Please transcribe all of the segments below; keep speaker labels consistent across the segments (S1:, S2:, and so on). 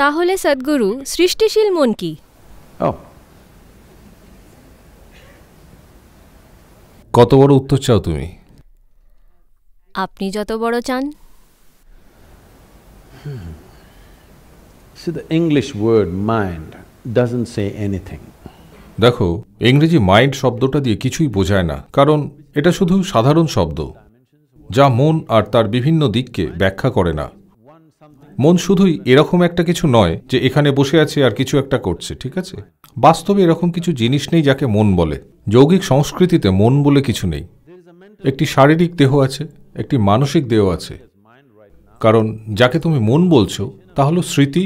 S1: তাহলে সদ্গুরু সৃষ্টিশীল মন কি কত বড় উত্তর চাও তুমি আপনি যত বড় চান See, the English word mind doesn't দেখো ইংরেজি মাইন্ড শব্দটা দিয়ে কিছুই বোঝায় না কারণ এটা শুধু সাধারণ শব্দ যা মন আর তার বিভিন্ন দিককে ব্যাখ্যা করে না মন শুধুই এরকম একটা কিছু নয় যে এখানে বসে আছে আর কিছু একটা করছে ঠিক আছে বাস্তবে এরকম কিছু জিনিস নেই যাকে মন বলে যৌগিক সংস্কৃতিতে মন বলে কিছু নেই একটি শারীরিক দেহ আছে একটি মানসিক দেহ আছে কারণ যাকে তুমি মন বলছো তা হলো স্মৃতি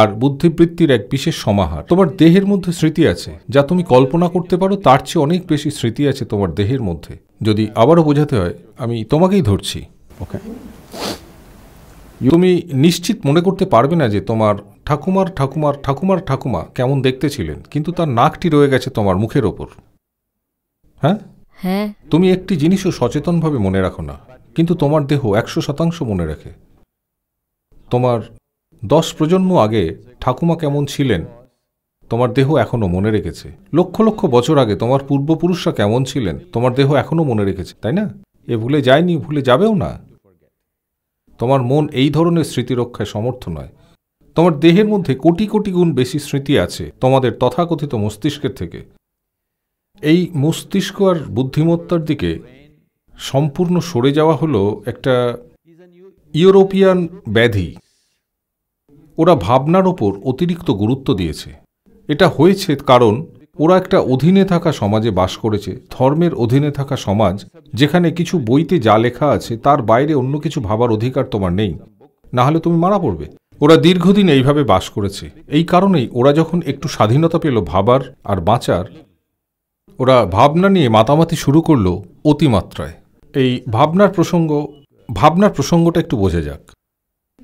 S1: আর বুদ্ধিবৃত্তির এক বিশেষ সমাহার তোমার দেহের মধ্যে স্মৃতি আছে যা তুমি কল্পনা করতে পারো তার চেয়ে অনেক বেশি স্মৃতি আছে তোমার দেহের মধ্যে যদি আবারও বোঝাতে হয় আমি তোমাকেই ধরছি ওকে তুমি নিশ্চিত মনে করতে পারবে না যে তোমার ঠাকুমার ঠাকুমার ঠাকুমার ঠাকুমা কেমন দেখতে ছিলেন কিন্তু তার নাকটি রয়ে গেছে তোমার মুখের ওপর হ্যাঁ হ্যাঁ তুমি একটি জিনিসও সচেতনভাবে মনে রাখো না কিন্তু তোমার দেহ একশো শতাংশ মনে রাখে তোমার দশ প্রজন্ম আগে ঠাকুমা কেমন ছিলেন তোমার দেহ এখনও মনে রেখেছে লক্ষ লক্ষ বছর আগে তোমার পূর্বপুরুষরা কেমন ছিলেন তোমার দেহ এখনও মনে রেখেছে তাই না এ ভুলে যায়নি ভুলে যাবেও না তোমার মন এই ধরনের স্মৃতিরক্ষায় সমর্থ নয় তোমার দেহের মধ্যে কোটি কোটি গুণ বেশি স্মৃতি আছে তোমাদের তথাকথিত মস্তিষ্কের থেকে এই মস্তিষ্ক আর বুদ্ধিমত্তার দিকে সম্পূর্ণ সরে যাওয়া হলো একটা ইউরোপিয়ান ব্যাধি ওরা ভাবনার ওপর অতিরিক্ত গুরুত্ব দিয়েছে এটা হয়েছে কারণ ওরা একটা অধীনে থাকা সমাজে বাস করেছে ধর্মের অধীনে থাকা সমাজ যেখানে কিছু বইতে যা লেখা আছে তার বাইরে অন্য কিছু ভাবার অধিকার তোমার নেই না হলে তুমি মারা পড়বে ওরা দীর্ঘদিন এইভাবে বাস করেছে এই কারণেই ওরা যখন একটু স্বাধীনতা পেল ভাবার আর বাঁচার ওরা ভাবনা নিয়ে মাতামাতি শুরু করলো অতিমাত্রায় এই ভাবনার প্রসঙ্গ ভাবনার প্রসঙ্গটা একটু বোঝা যাক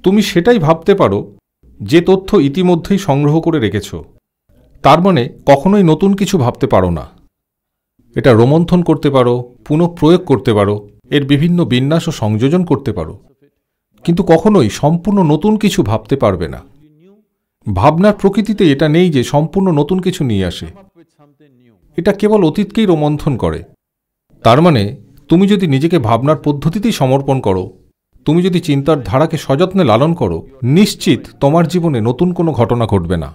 S1: তুমি সেটাই ভাবতে পারো যে তথ্য ইতিমধ্যেই সংগ্রহ করে রেখেছো তার মানে কখনোই নতুন কিছু ভাবতে পারো না এটা রোমন্থন করতে পারো পুনঃপ্রয়োগ করতে পারো এর বিভিন্ন বিন্যাস ও সংযোজন করতে পারো কিন্তু কখনোই সম্পূর্ণ নতুন কিছু ভাবতে পারবে না ভাবনার প্রকৃতিতে এটা নেই যে সম্পূর্ণ নতুন কিছু নিয়ে আসে এটা কেবল অতীতকেই রোমন্থন করে তার মানে তুমি যদি নিজেকে ভাবনার পদ্ধতিতেই সমর্পণ করো তুমি যদি চিন্তার ধারাকে সযত্নে লালন করো নিশ্চিত তোমার জীবনে নতুন কোনো ঘটনা ঘটবে না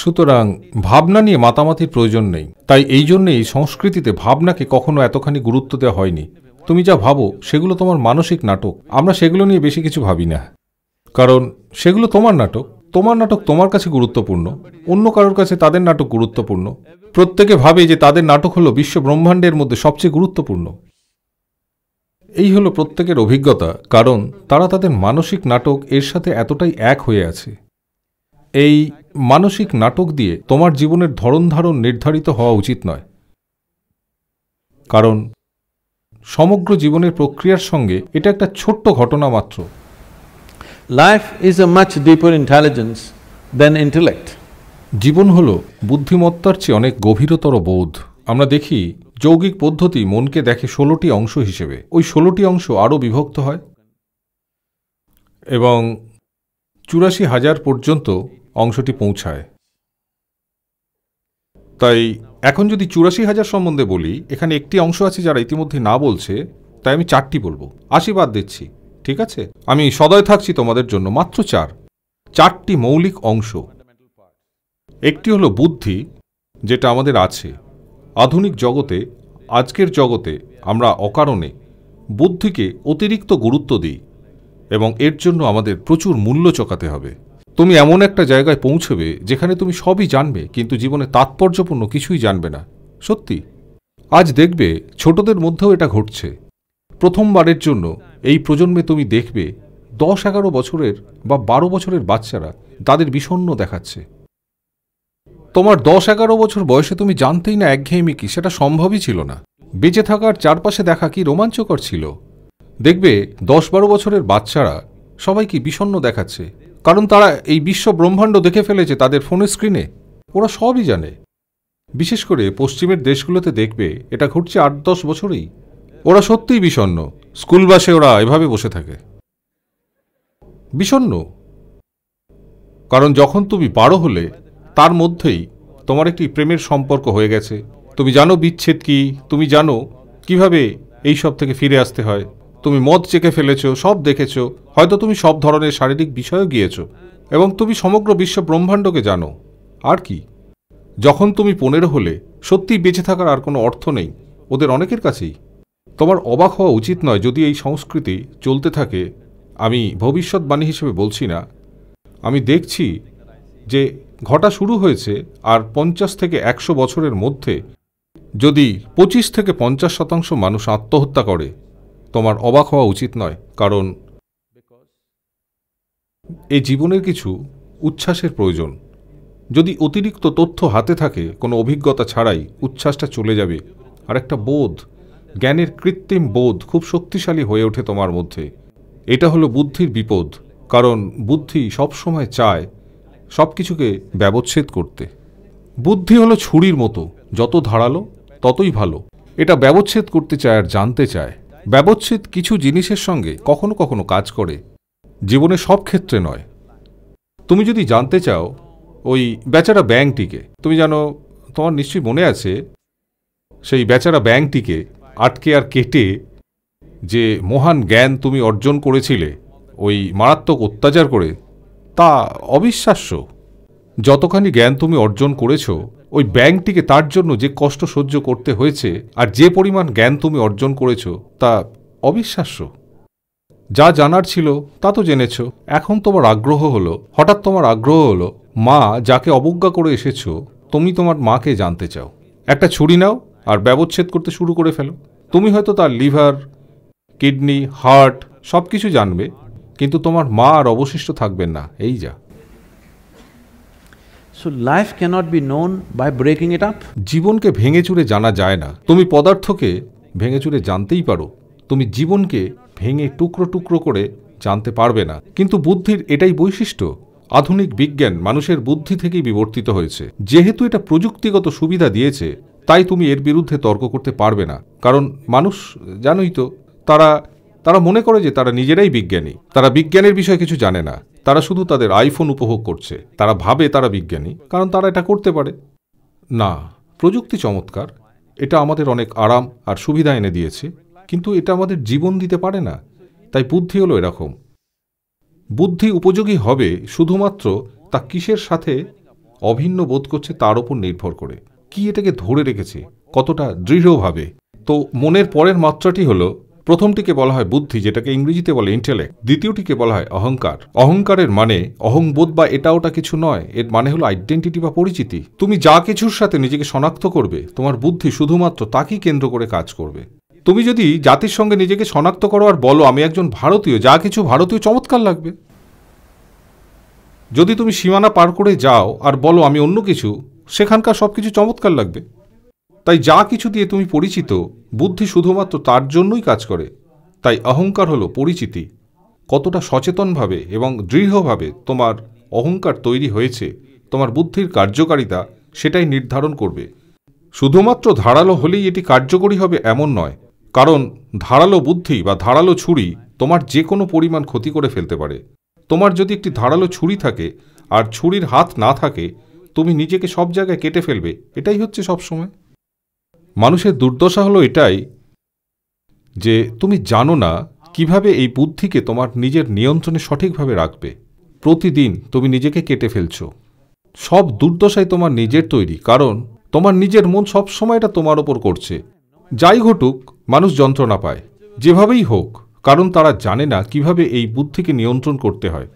S1: সুতরাং ভাবনা নিয়ে মাতামাতির প্রয়োজন নেই তাই এই জন্যেই সংস্কৃতিতে ভাবনাকে কখনো এতখানি গুরুত্ব দেওয়া হয়নি তুমি যা ভাবো সেগুলো তোমার মানসিক নাটক আমরা সেগুলো নিয়ে বেশি কিছু ভাবি না কারণ সেগুলো তোমার নাটক তোমার নাটক তোমার কাছে গুরুত্বপূর্ণ অন্য কারোর কাছে তাদের নাটক গুরুত্বপূর্ণ প্রত্যেকে ভাবে যে তাদের নাটক হলো বিশ্ব ব্রহ্মাণ্ডের মধ্যে সবচেয়ে গুরুত্বপূর্ণ এই হলো প্রত্যেকের অভিজ্ঞতা কারণ তারা তাদের মানসিক নাটক এর সাথে এতটাই এক হয়ে আছে এই মানসিক নাটক দিয়ে তোমার জীবনের ধরন ধারণ নির্ধারিত হওয়া উচিত নয় কারণ সমগ্র জীবনের প্রক্রিয়ার সঙ্গে এটা একটা ছোট্ট ঘটনা মাত্র life is a much deeper intelligence than intellect জীবন হল বুদ্ধিমত্তার চেয়ে অনেক গভীরতর বোধ আমরা দেখি যৌগিক পদ্ধতি মনকে দেখে ষোলোটি অংশ হিসেবে ওই ষোলোটি অংশ আরও বিভক্ত হয় এবং চুরাশি হাজার পর্যন্ত অংশটি পৌঁছায় তাই এখন যদি চুরাশি হাজার সম্বন্ধে বলি এখানে একটি অংশ আছে যারা ইতিমধ্যে না বলছে তাই আমি চারটি বলবো আশীর্বাদ দিচ্ছি ঠিক আছে আমি সদয় থাকছি তোমাদের জন্য মাত্র চার চারটি মৌলিক অংশ একটি হলো বুদ্ধি যেটা আমাদের আছে আধুনিক জগতে আজকের জগতে আমরা অকারণে বুদ্ধিকে অতিরিক্ত গুরুত্ব দিই এবং এর জন্য আমাদের প্রচুর মূল্য চকাতে হবে তুমি এমন একটা জায়গায় পৌঁছবে যেখানে তুমি সবই জানবে কিন্তু জীবনে তাৎপর্যপূর্ণ কিছুই জানবে না সত্যি আজ দেখবে ছোটদের মধ্যেও এটা ঘটছে প্রথমবারের জন্য এই প্রজন্মে তুমি দেখবে দশ এগারো বছরের বা বারো বছরের বাচ্চারা তাদের বিষণ্ন দেখাচ্ছে তোমার দশ এগারো বছর বয়সে তুমি জানতেই না একঘেয়েমি কি সেটা সম্ভবই ছিল না বেঁচে থাকার চারপাশে দেখা কি রোমাঞ্চকর ছিল দেখবে দশ বারো বছরের বাচ্চারা সবাই কি বিষণ্ন দেখাচ্ছে কারণ তারা এই বিশ্ব ব্রহ্মাণ্ড দেখে ফেলেছে তাদের ফোনের স্ক্রিনে ওরা সবই জানে বিশেষ করে পশ্চিমের দেশগুলোতে দেখবে এটা ঘটছে আট দশ বছরেই ওরা সত্যিই বিষণ্ন স্কুল বাসে ওরা এভাবে বসে থাকে বিষণ্ন কারণ যখন তুমি বারো হলে তার মধ্যেই তোমার একটি প্রেমের সম্পর্ক হয়ে গেছে তুমি জানো বিচ্ছেদ কি তুমি জানো কিভাবে এই সব থেকে ফিরে আসতে হয় তুমি মদ চেখে ফেলেছো সব দেখেছো হয়তো তুমি সব ধরনের শারীরিক বিষয়েও গিয়েছো এবং তুমি সমগ্র বিশ্ব ব্রহ্মাণ্ডকে জানো আর কি যখন তুমি পনেরো হলে সত্যিই বেঁচে থাকার আর কোনো অর্থ নেই ওদের অনেকের কাছেই তোমার অবাক হওয়া উচিত নয় যদি এই সংস্কৃতি চলতে থাকে আমি ভবিষ্যৎবাণী হিসেবে বলছি না আমি দেখছি যে ঘটা শুরু হয়েছে আর পঞ্চাশ থেকে একশো বছরের মধ্যে যদি পঁচিশ থেকে পঞ্চাশ শতাংশ মানুষ আত্মহত্যা করে তোমার অবাক হওয়া উচিত নয় কারণ এই জীবনের কিছু উচ্ছ্বাসের প্রয়োজন যদি অতিরিক্ত তথ্য হাতে থাকে কোনো অভিজ্ঞতা ছাড়াই উচ্ছ্বাসটা চলে যাবে আর একটা বোধ জ্ঞানের কৃত্রিম বোধ খুব শক্তিশালী হয়ে ওঠে তোমার মধ্যে এটা হলো বুদ্ধির বিপদ কারণ বুদ্ধি সবসময় চায় সব কিছুকে ব্যবচ্ছেদ করতে বুদ্ধি হলো ছুরির মতো যত ধারালো ততই ভালো এটা ব্যবচ্ছেদ করতে চায় আর জানতে চায় ব্যবচ্ছেদ কিছু জিনিসের সঙ্গে কখনো কখনো কাজ করে জীবনে সব ক্ষেত্রে নয় তুমি যদি জানতে চাও ওই বেচারা ব্যাংকটিকে তুমি জানো তোমার নিশ্চয়ই মনে আছে সেই বেচারা ব্যাংকটিকে আটকে আর কেটে যে মহান জ্ঞান তুমি অর্জন করেছিলে ওই মারাত্মক অত্যাচার করে তা অবিশ্বাস্য যতখানি জ্ঞান তুমি অর্জন করেছ ওই ব্যাংকটিকে তার জন্য যে কষ্ট সহ্য করতে হয়েছে আর যে পরিমাণ জ্ঞান তুমি অর্জন করেছ তা অবিশ্বাস্য যা জানার ছিল তা তো জেনেছ এখন তোমার আগ্রহ হলো হঠাৎ তোমার আগ্রহ হলো মা যাকে অবজ্ঞা করে এসেছ তুমি তোমার মাকে জানতে চাও একটা ছুরি নাও আর ব্যবচ্ছেদ করতে শুরু করে ফেলো তুমি হয়তো তার লিভার কিডনি হার্ট সব কিছু জানবে কিন্তু তোমার মা আর অবশিষ্ট থাকবেন না এই যা so life cannot be by breaking জীবনকে ভেঙে চুরে জানা যায় না তুমি পদার্থকে ভেঙে চুরে জানতেই পারো তুমি জীবনকে ভেঙে টুকরো টুকরো করে জানতে পারবে না কিন্তু বুদ্ধির এটাই বৈশিষ্ট্য আধুনিক বিজ্ঞান মানুষের বুদ্ধি থেকেই বিবর্তিত হয়েছে যেহেতু এটা প্রযুক্তিগত সুবিধা দিয়েছে তাই তুমি এর বিরুদ্ধে তর্ক করতে পারবে না কারণ মানুষ জানোই তো তারা তারা মনে করে যে তারা নিজেরাই বিজ্ঞানী তারা বিজ্ঞানের বিষয়ে কিছু জানে না তারা শুধু তাদের আইফোন উপভোগ করছে তারা ভাবে তারা বিজ্ঞানী কারণ তারা এটা করতে পারে না প্রযুক্তি চমৎকার এটা আমাদের অনেক আরাম আর সুবিধা এনে দিয়েছে কিন্তু এটা আমাদের জীবন দিতে পারে না তাই বুদ্ধি হলো এরকম বুদ্ধি উপযোগী হবে শুধুমাত্র তা কিসের সাথে অভিন্ন বোধ করছে তার ওপর নির্ভর করে কি এটাকে ধরে রেখেছে কতটা দৃঢ়ভাবে তো মনের পরের মাত্রাটি হলো প্রথমটিকে বলা হয় বুদ্ধি যেটাকে ইংরেজিতে বলে ইন্টেলেক্ট দ্বিতীয়টিকে বলা হয় অহংকার অহংকারের মানে অহংবোধ বা এটা ওটা কিছু নয় এর মানে হলো আইডেন্টিটি বা পরিচিতি তুমি যা কিছুর সাথে নিজেকে শনাক্ত করবে তোমার বুদ্ধি শুধুমাত্র তাকেই কেন্দ্র করে কাজ করবে তুমি যদি জাতির সঙ্গে নিজেকে শনাক্ত করো আর বলো আমি একজন ভারতীয় যা কিছু ভারতীয় চমৎকার লাগবে যদি তুমি সীমানা পার করে যাও আর বলো আমি অন্য কিছু সেখানকার সব কিছু চমৎকার লাগবে তাই যা কিছু দিয়ে তুমি পরিচিত বুদ্ধি শুধুমাত্র তার জন্যই কাজ করে তাই অহংকার হলো পরিচিতি কতটা সচেতনভাবে এবং দৃঢ়ভাবে তোমার অহংকার তৈরি হয়েছে তোমার বুদ্ধির কার্যকারিতা সেটাই নির্ধারণ করবে শুধুমাত্র ধারালো হলেই এটি কার্যকরী হবে এমন নয় কারণ ধারালো বুদ্ধি বা ধারালো ছুরি তোমার যে কোনো পরিমাণ ক্ষতি করে ফেলতে পারে তোমার যদি একটি ধারালো ছুরি থাকে আর ছুরির হাত না থাকে তুমি নিজেকে সব জায়গায় কেটে ফেলবে এটাই হচ্ছে সবসময় মানুষের দুর্দশা হলো এটাই যে তুমি জানো না কিভাবে এই বুদ্ধিকে তোমার নিজের নিয়ন্ত্রণে সঠিকভাবে রাখবে প্রতিদিন তুমি নিজেকে কেটে ফেলছ সব দুর্দশাই তোমার নিজের তৈরি কারণ তোমার নিজের মন সব সময়টা তোমার ওপর করছে যাই ঘটুক মানুষ যন্ত্রণা পায় যেভাবেই হোক কারণ তারা জানে না কিভাবে এই বুদ্ধিকে নিয়ন্ত্রণ করতে হয়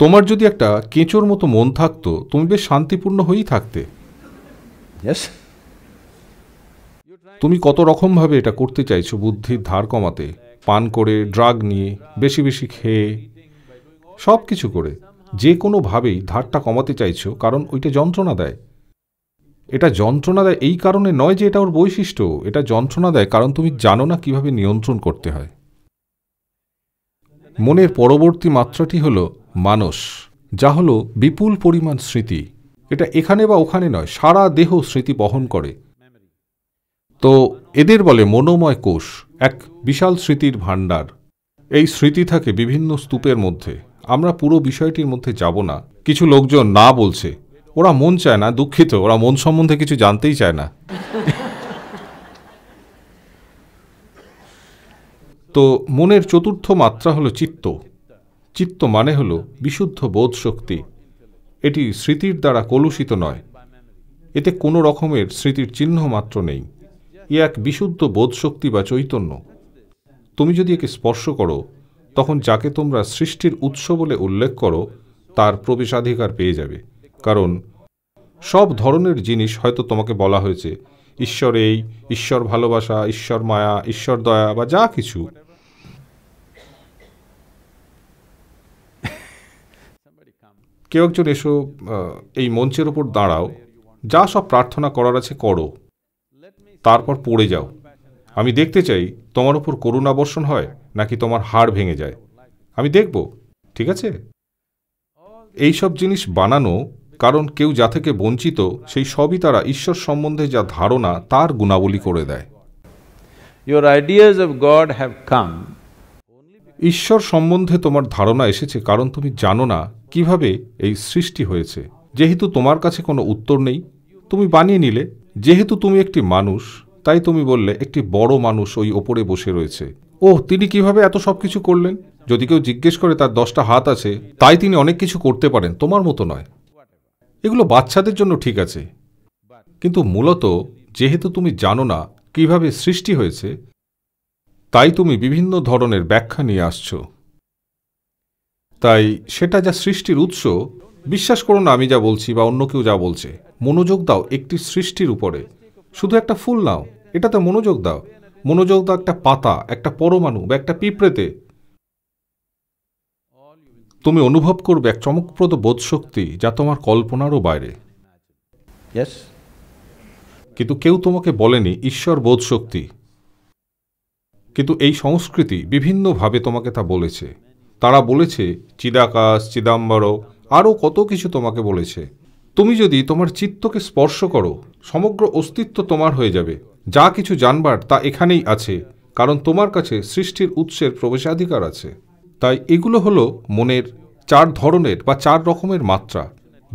S1: তোমার যদি একটা কেঁচোর মতো মন থাকতো তুমি বেশ শান্তিপূর্ণ হয়েই থাকতে তুমি কত রকমভাবে এটা করতে চাইছো বুদ্ধির ধার কমাতে পান করে ড্রাগ নিয়ে বেশি বেশি খেয়ে সব কিছু করে যে কোনোভাবেই ধারটা কমাতে চাইছো কারণ ওইটা যন্ত্রণা দেয় এটা যন্ত্রণা দেয় এই কারণে নয় যে এটা ওর বৈশিষ্ট্য এটা যন্ত্রণা দেয় কারণ তুমি জানো না কিভাবে নিয়ন্ত্রণ করতে হয় মনের পরবর্তী মাত্রাটি হল মানস যা হলো বিপুল পরিমাণ স্মৃতি এটা এখানে বা ওখানে নয় সারা দেহ স্মৃতি বহন করে তো এদের বলে মনোময় কোষ এক বিশাল স্মৃতির ভাণ্ডার এই স্মৃতি থাকে বিভিন্ন স্তূপের মধ্যে আমরা পুরো বিষয়টির মধ্যে যাব না কিছু লোকজন না বলছে ওরা মন চায় না দুঃখিত ওরা মন সম্বন্ধে কিছু জানতেই চায় না তো মনের চতুর্থ মাত্রা হলো চিত্ত চিত্ত মানে হল বিশুদ্ধ বোধ শক্তি এটি স্মৃতির দ্বারা কলুষিত নয় এতে কোনো রকমের স্মৃতির চিহ্ন মাত্র নেই এ এক বিশুদ্ধ বোধশক্তি বা চৈতন্য তুমি যদি একে স্পর্শ করো তখন যাকে তোমরা সৃষ্টির উৎস বলে উল্লেখ করো তার প্রবেশাধিকার পেয়ে যাবে কারণ সব ধরনের জিনিস হয়তো তোমাকে বলা হয়েছে ঈশ্বর এই ঈশ্বর ভালোবাসা ঈশ্বর মায়া ঈশ্বর দয়া বা যা কিছু কেউ একজন এসো এই মঞ্চের ওপর দাঁড়াও যা সব প্রার্থনা করার আছে করো তারপর পড়ে যাও আমি দেখতে চাই তোমার উপর করুণাবর্ষণ হয় নাকি তোমার হাড় ভেঙে যায় আমি দেখব ঠিক আছে এই সব জিনিস বানানো কারণ কেউ যা থেকে বঞ্চিত সেই সবই তারা ঈশ্বর সম্বন্ধে যা ধারণা তার গুণাবলী করে দেয় গড হ্যাভ কাম ঈশ্বর সম্বন্ধে তোমার ধারণা এসেছে কারণ তুমি জানো না কিভাবে এই সৃষ্টি হয়েছে যেহেতু তোমার কাছে কোনো উত্তর নেই তুমি বানিয়ে নিলে যেহেতু তুমি একটি মানুষ তাই তুমি বললে একটি বড় মানুষ ওই ওপরে বসে রয়েছে ওহ তিনি কিভাবে এত সব কিছু করলেন যদি কেউ জিজ্ঞেস করে তার দশটা হাত আছে তাই তিনি অনেক কিছু করতে পারেন তোমার মতো নয় এগুলো বাচ্চাদের জন্য ঠিক আছে কিন্তু মূলত যেহেতু তুমি জানো না কিভাবে সৃষ্টি হয়েছে তাই তুমি বিভিন্ন ধরনের ব্যাখ্যা নিয়ে আসছ তাই সেটা যা সৃষ্টির উৎস বিশ্বাস করো না আমি যা বলছি বা অন্য কেউ যা বলছে মনোযোগ দাও একটি সৃষ্টির উপরে শুধু একটা ফুল নাও এটাতে মনোযোগ দাও মনোযোগ দাও একটা পাতা একটা পরমাণু বা একটা পিঁপড়েতে তুমি অনুভব করবে এক চমকপ্রদ বোধশক্তি যা তোমার কল্পনারও বাইরে কিন্তু কেউ তোমাকে বলেনি ঈশ্বর বোধশক্তি কিন্তু এই সংস্কৃতি বিভিন্নভাবে তোমাকে তা বলেছে তারা বলেছে চিদাকাশ চিদাম্বরম আরও কত কিছু তোমাকে বলেছে তুমি যদি তোমার চিত্তকে স্পর্শ করো সমগ্র অস্তিত্ব তোমার হয়ে যাবে যা কিছু জানবার তা এখানেই আছে কারণ তোমার কাছে সৃষ্টির উৎসের প্রবেশাধিকার আছে তাই এগুলো হলো মনের চার ধরনের বা চার রকমের মাত্রা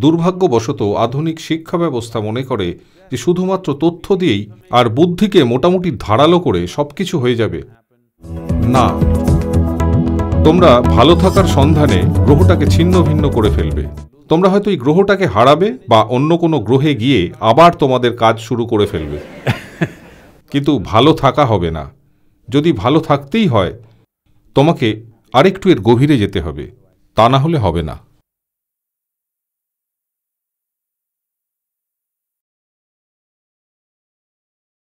S1: দুর্ভাগ্যবশত আধুনিক শিক্ষা ব্যবস্থা মনে করে যে শুধুমাত্র তথ্য দিয়েই আর বুদ্ধিকে মোটামুটি ধারালো করে সব কিছু হয়ে যাবে না তোমরা ভালো থাকার সন্ধানে গ্রহটাকে ছিন্ন ভিন্ন করে ফেলবে তোমরা হয়তো এই গ্রহটাকে হারাবে বা অন্য কোনো গ্রহে গিয়ে আবার তোমাদের কাজ শুরু করে ফেলবে কিন্তু ভালো থাকা হবে না যদি ভালো থাকতেই হয় তোমাকে আরেকটু এর গভীরে যেতে হবে তা না হলে হবে না